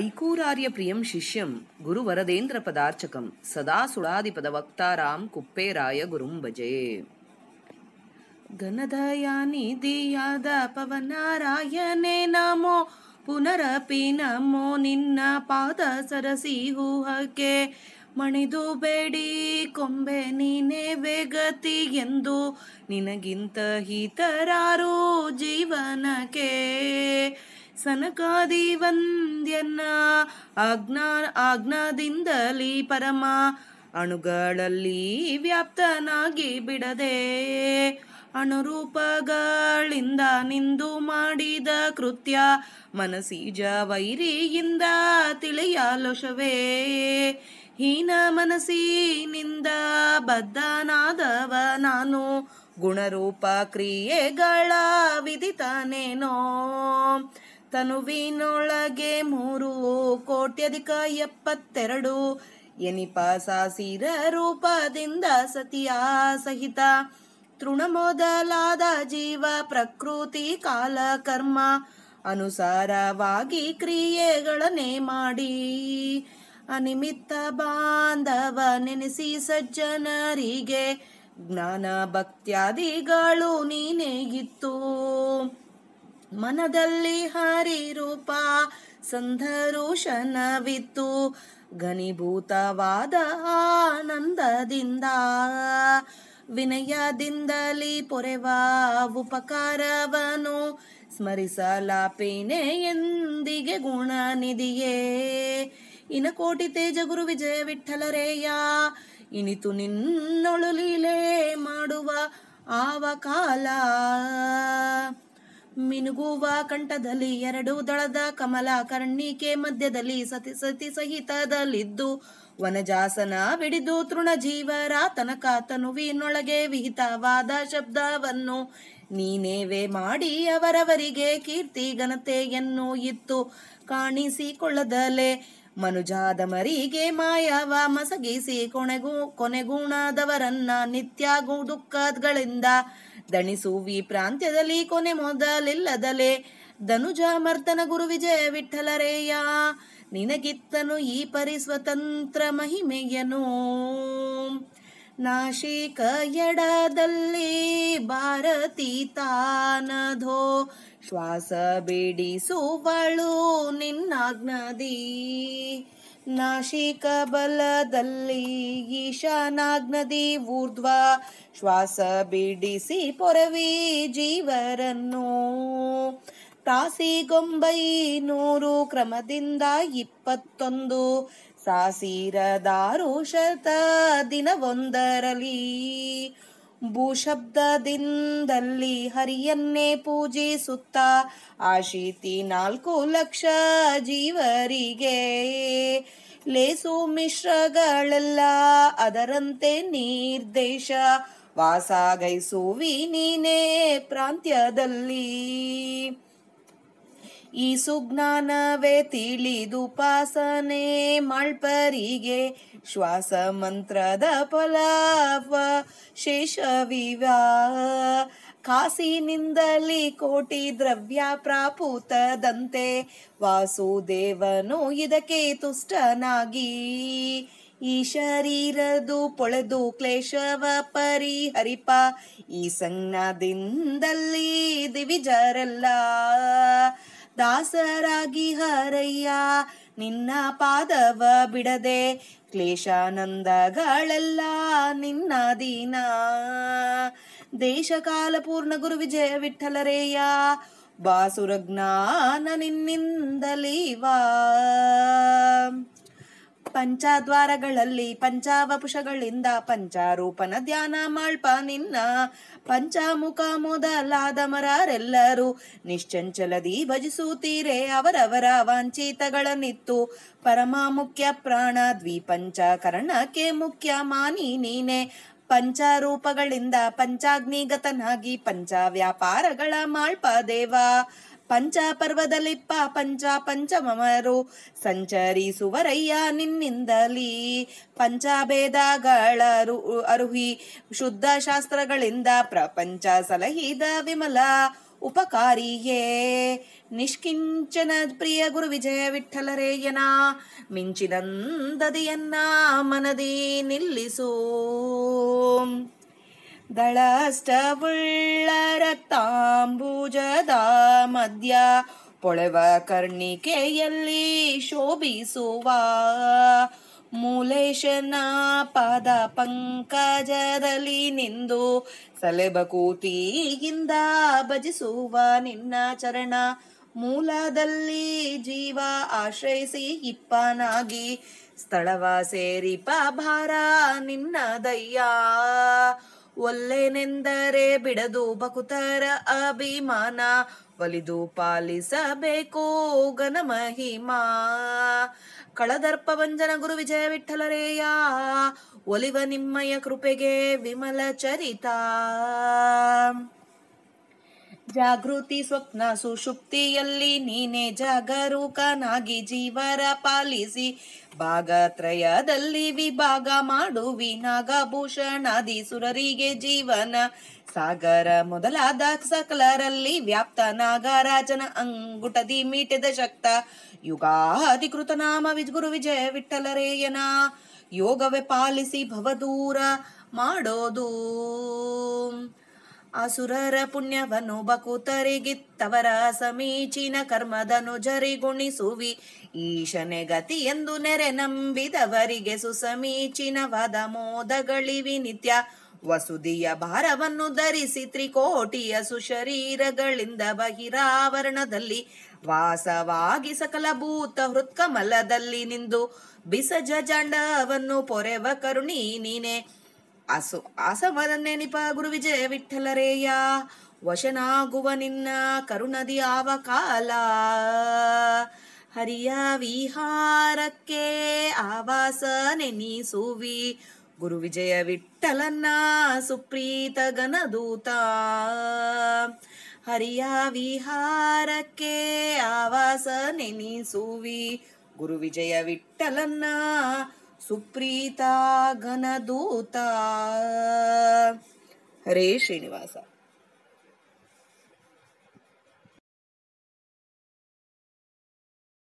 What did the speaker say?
ఐకూరార్య ప్రియం శిష్యం గురువరదేంద్ర పదార్చకం సదా సుడాధిపద వక్తారాం కుప్పేరాయ గురుం భజే ఘనదయానిధియాద పవనారాయణే నమో ಪುನರಪಿ ನಮೋ ನಿನ್ನ ಪಾದ ಸರಸಿ ಹೂಹಕ್ಕೆ ಮಣಿದು ಬೇಡಿ ಕೊಂಬೆ ನೀನೇ ಬೇಗತಿ ಎಂದು ನಿನಗಿಂತ ಹಿತರಾರು ಜೀವನಕ್ಕೆ ಸನಕಾದಿ ವಂದ್ಯನ್ನ ಆಜ್ಞಾ ಆಜ್ಞಾದಿಂದಲೀ ಪರಮ ಅಣುಗಳಲ್ಲಿ ವ್ಯಾಪ್ತನಾಗಿ ಬಿಡದೆ ಅಣುರೂಪಗಳಿಂದ ನಿಂದು ಮಾಡಿದ ಕೃತ್ಯ ಮನಸೀಜ ವೈರಿಯಿಂದ ತಿಳಿಯ ಲೋಷವೇ ಹೀನ ಮನಸ್ಸಿನಿಂದ ಬದ್ಧನಾದವ ನಾನು ಗುಣರೂಪ ಕ್ರಿಯೆಗಳ ವಿಧಿತನೇನೋ ತನುವಿನೊಳಗೆ ಮೂರು ಕೋಟ್ಯಧಿಕ ಎಪ್ಪತ್ತೆರಡು ಎನಿಪ ಸಾಸಿರ ರೂಪದಿಂದ ಸತಿಯ ಸಹಿತ ತೃಣಮೊದಲಾದ ಜೀವ ಪ್ರಕೃತಿ ಕಾಲ ಕರ್ಮ ಅನುಸಾರವಾಗಿ ಕ್ರಿಯೆಗಳನ್ನೇ ಮಾಡಿ ಅನಿಮಿತ್ತ ಬಾಂಧವ ನೆನೆಸಿ ಸಜ್ಜನರಿಗೆ ಜ್ಞಾನ ಭಕ್ತ್ಯಾದಿಗಳು ನೀನೇಗಿತ್ತು ಮನದಲ್ಲಿ ರೂಪ ಸಂಧರೋಷನವಿತ್ತು ಘನೀಭೂತವಾದ ಆನಂದದಿಂದ ವಿನಯದಿಂದಲೇ ಪೊರೆವ ಉಪಕಾರವನು ಸ್ಮರಿಸಲಾಪೇನೆ ಎಂದಿಗೆ ಇನ ಇನಕೋಟಿ ತೇಜ ಗುರು ವಿಜಯ ವಿಠಲರೇಯ ಇನಿತು ನಿನ್ನೊಳು ಲೀಲೆ ಮಾಡುವ ಆವ ಮಿನುಗುವ ಕಂಠದಲ್ಲಿ ಎರಡು ದಳದ ಕಮಲ ಕರ್ಣಿಕೆ ಮಧ್ಯದಲ್ಲಿ ಸತಿ ಸತಿ ಸಹಿತದಲ್ಲಿದ್ದು ವನಜಾಸನ ಬಿಡಿದು ತೃಣ ಜೀವರ ತನಕ ತನುವಿನೊಳಗೆ ವಿಹಿತವಾದ ಶಬ್ದವನ್ನು ನೀನೇವೆ ಮಾಡಿ ಅವರವರಿಗೆ ಕೀರ್ತಿ ಘನತೆಯನ್ನು ಇತ್ತು ಕಾಣಿಸಿಕೊಳ್ಳದಲೆ ಮನುಜಾದ ಮರಿಗೆ ಮಾಯವ ಮಸಗಿಸಿ ಕೊನೆಗೂ ಕೊನೆಗೂಣದವರನ್ನ ನಿತ್ಯ ದುಃಖಗಳಿಂದ ದಣಿಸುವಿ ಪ್ರಾಂತ್ಯದಲ್ಲಿ ಕೊನೆ ಮೊದಲಿಲ್ಲದಲೆ ಧನುಜ ಮರ್ತನ ಗುರು ವಿಜಯ ವಿಠಲರೇಯ ನಿನಗಿತ್ತನು ಈ ಪರಿ ಸ್ವತಂತ್ರ ಮಹಿಮೆಯನು ನಾಶಿಕ ಎಡದಲ್ಲಿ ಭಾರತಿ ತಾನಧೋ ಶ್ವಾಸ ಬಿಡಿಸುವಳು ನಿನ್ನಾಗ್ನದೀ ನಾಶಿಕ ಬಲದಲ್ಲಿ ಈಶಾನಾಗ್ನದಿ ಊರ್ಧ್ವ ಶ್ವಾಸ ಬಿಡಿಸಿ ಪೊರವಿ ಜೀವರನ್ನು ತಾಸಿಗೊಂಬೈನೂರು ಕ್ರಮದಿಂದ ಇಪ್ಪತ್ತೊಂದು ಸಾಸಿರದಾರು ಶತ ದಿನವೊಂದರಲಿ ಭೂಶಬ್ದದಿಂದಲ್ಲಿ ಹರಿಯನ್ನೇ ಪೂಜಿಸುತ್ತ ಆಶೀತಿ ನಾಲ್ಕು ಲಕ್ಷ ಜೀವರಿಗೆ ಲೇಸು ಮಿಶ್ರಗಳೆಲ್ಲ ಅದರಂತೆ ನಿರ್ದೇಶ ವಾಸಗೈಸುವಿ ನೀನೇ ಪ್ರಾಂತ್ಯದಲ್ಲಿ ಈ ಸುಜ್ಞಾನವೇ ತಿಳಿದುಪಾಸನೆ ಮಾಳ್ಪರಿಗೆ ಶ್ವಾಸ ಮಂತ್ರದ ಶೇಷ ಶೇಷವಿವಾ ಕಾಸಿನಿಂದಲಿ ಕೋಟಿ ದ್ರವ್ಯ ಪ್ರಾಪುತದಂತೆ, ವಾಸುದೇವನು ಇದಕ್ಕೆ ತುಷ್ಟನಾಗಿ ಈ ಶರೀರದು ಪೊಳೆದು ಕ್ಲೇಶವ ಪರಿಹರಿಪ ಈ ಸಂಜ್ಞಾದಿಂದಲ್ಲಿ ದಿವಿಜರಲ್ಲ ದಾಸರಾಗಿ ಹರಯ್ಯ ನಿನ್ನ ಪಾದವ ಬಿಡದೆ ಕ್ಲೇಶಾನಂದಗಳೆಲ್ಲ ನಿನ್ನ ದೀನ ದೇಶಕಾಲ ಪೂರ್ಣ ಗುರು ವಿಜಯ ವಿಠಲರೇಯ ಬಾಸುರಜ್ಞಾನ ಜ್ಞಾನ ನಿನ್ನಿಂದಲೀವಾ ಪಂಚದ್ವಾರಗಳಲ್ಲಿ ಪಂಚಾವಪುಷಗಳಿಂದ ಪಂಚಾರೂಪನ ಧ್ಯಾನ ಮಾಳ್ಪ ನಿನ್ನ ಪಂಚಾಮುಖ ಮೊದಲಾದ ಮರಾರೆಲ್ಲರೂ ನಿಶ್ಚಂಚಲದಿ ಭಜಿಸುತ್ತೀರೆ ಅವರವರ ವಾಂಛಿತಗಳನ್ನಿತ್ತು ಪರಮ ಮುಖ್ಯ ಪ್ರಾಣ ದ್ವಿಪಂಚಕರಣಕ್ಕೆ ಮುಖ್ಯ ಮಾನಿ ನೀನೆ ಪಂಚರೂಪಗಳಿಂದ ಪಂಚಾಗ್ನಿಗತನಾಗಿ ಪಂಚ ವ್ಯಾಪಾರಗಳ ಮಾಳ್ಪ ದೇವ ಪಂಚ ಪರ್ವದಲ್ಲಿಪ್ಪ ಪಂಚ ಪಂಚಮರು ಸಂಚರಿಸುವರಯ್ಯ ನಿನ್ನಿಂದಲಿ ಪಂಚಭೇದಗಳ ಅರುಹಿ ಶುದ್ಧ ಶಾಸ್ತ್ರಗಳಿಂದ ಪ್ರಪಂಚ ಸಲಹಿದ ವಿಮಲ ಉಪಕಾರಿಯೇ ನಿಷ್ಕಿಂಚನ ಪ್ರಿಯ ಗುರು ವಿಜಯ ವಿಠಲರೇಯನ ಮಿಂಚಿನಂದದಿಯನ್ನ ಮನದಿ ನಿಲ್ಲಿಸು ದಳಷ್ಟವುಳ್ಳ ತಾಂಬೂಜದ ಮಧ್ಯ ಪೊಳೆವ ಕರ್ಣಿಕೆಯಲ್ಲಿ ಶೋಭಿಸುವ ಮೂಲೇಶನ ಪಾದ ಪಂಕಜದಲ್ಲಿ ನಿಂದು ಸಲೆಬಕೂತಿಯಿಂದ ಭಜಿಸುವ ನಿನ್ನ ಚರಣ ಮೂಲದಲ್ಲಿ ಜೀವ ಆಶ್ರಯಿಸಿ ಇಪ್ಪನಾಗಿ ಸ್ಥಳವ ಸೇರಿಪ ಭಾರ ದಯ್ಯಾ ಒಲ್ಲೆನೆಂದರೆ ಬಿಡದು ಬಕುತರ ಅಭಿಮಾನ ಒಲಿದು ಪಾಲಿಸಬೇಕು ಗನ ಮಹಿಮಾ ಕಳದರ್ಪ ವಂಜನ ಗುರು ವಿಜಯ ವಿಠಲರೇಯ ಒಲಿವ ನಿಮ್ಮಯ ಕೃಪೆಗೆ ವಿಮಲ ಚರಿತಾ ಜಾಗೃತಿ ಸ್ವಪ್ನ ಸುಷುಪ್ತಿಯಲ್ಲಿ ನೀನೆ ಜಾಗರೂಕನಾಗಿ ಜೀವರ ಪಾಲಿಸಿ ಭಾಗತ್ರಯದಲ್ಲಿ ವಿಭಾಗ ಮಾಡುವಿ ನಾಗಭೂಷಣಾದಿ ಸುರರಿಗೆ ಜೀವನ ಸಾಗರ ಮೊದಲಾದ ಸಕಲರಲ್ಲಿ ವ್ಯಾಪ್ತ ನಾಗರಾಜನ ಅಂಗುಟದಿ ಮೀಟೆದ ಶಕ್ತ ಅಧಿಕೃತ ನಾಮ ವಿಜ್ಗುರು ವಿಜಯ ವಿಠಲರೇಯನ ಯೋಗವೇ ಪಾಲಿಸಿ ಭವದೂರ ಮಾಡೋದು ಅಸುರರ ಪುಣ್ಯವನ್ನು ಬಕುತರಿಗಿತ್ತವರ ಸಮೀಚೀನ ಕರ್ಮದನು ಜರಿಗುಣಿಸುವಿ ಈಶನೆ ಗತಿ ಎಂದು ನೆರೆ ನಂಬಿದವರಿಗೆ ಸುಸಮೀಚೀನವಾದ ಮೋದಗಳಿವಿ ನಿತ್ಯ ವಸುದಿಯ ಭಾರವನ್ನು ಧರಿಸಿ ತ್ರಿಕೋಟಿಯ ಸುಶರೀರಗಳಿಂದ ಬಹಿರಾವರಣದಲ್ಲಿ ವಾಸವಾಗಿ ಸಕಲ ಭೂತ ಹೃತ್ಕಮಲದಲ್ಲಿ ನಿಂದು ಬಿಸಜ ಜಾಂಡವನ್ನು ಪೊರೆವ ಕರುಣಿ ನೀನೆ ಅಸು ಆಸವರನ್ನೆನಿಪ ಗುರುವಿಜಯ ವಿಠ್ಠಲರೇಯ ವಶನಾಗುವ ನಿನ್ನ ಕರುಣದಿ ಆವ ಕಾಲ ಹರಿಯ ವಿಹಾರಕ್ಕೆ ಆವಾಸನೆನಿಸುವಿ ಗುರು ವಿಜಯ ವಿಠಲನ್ನ ಸುಪ್ರೀತ ಗಣದೂತ ಹರಿಯ ವಿಹಾರಕ್ಕೆ ಆವಾಸ ನೆನಿಸುವಿ ಗುರು ವಿಜಯ ವಿಠಲನ್ನ सुप्रीता गणदूता हरे श्रीनिवास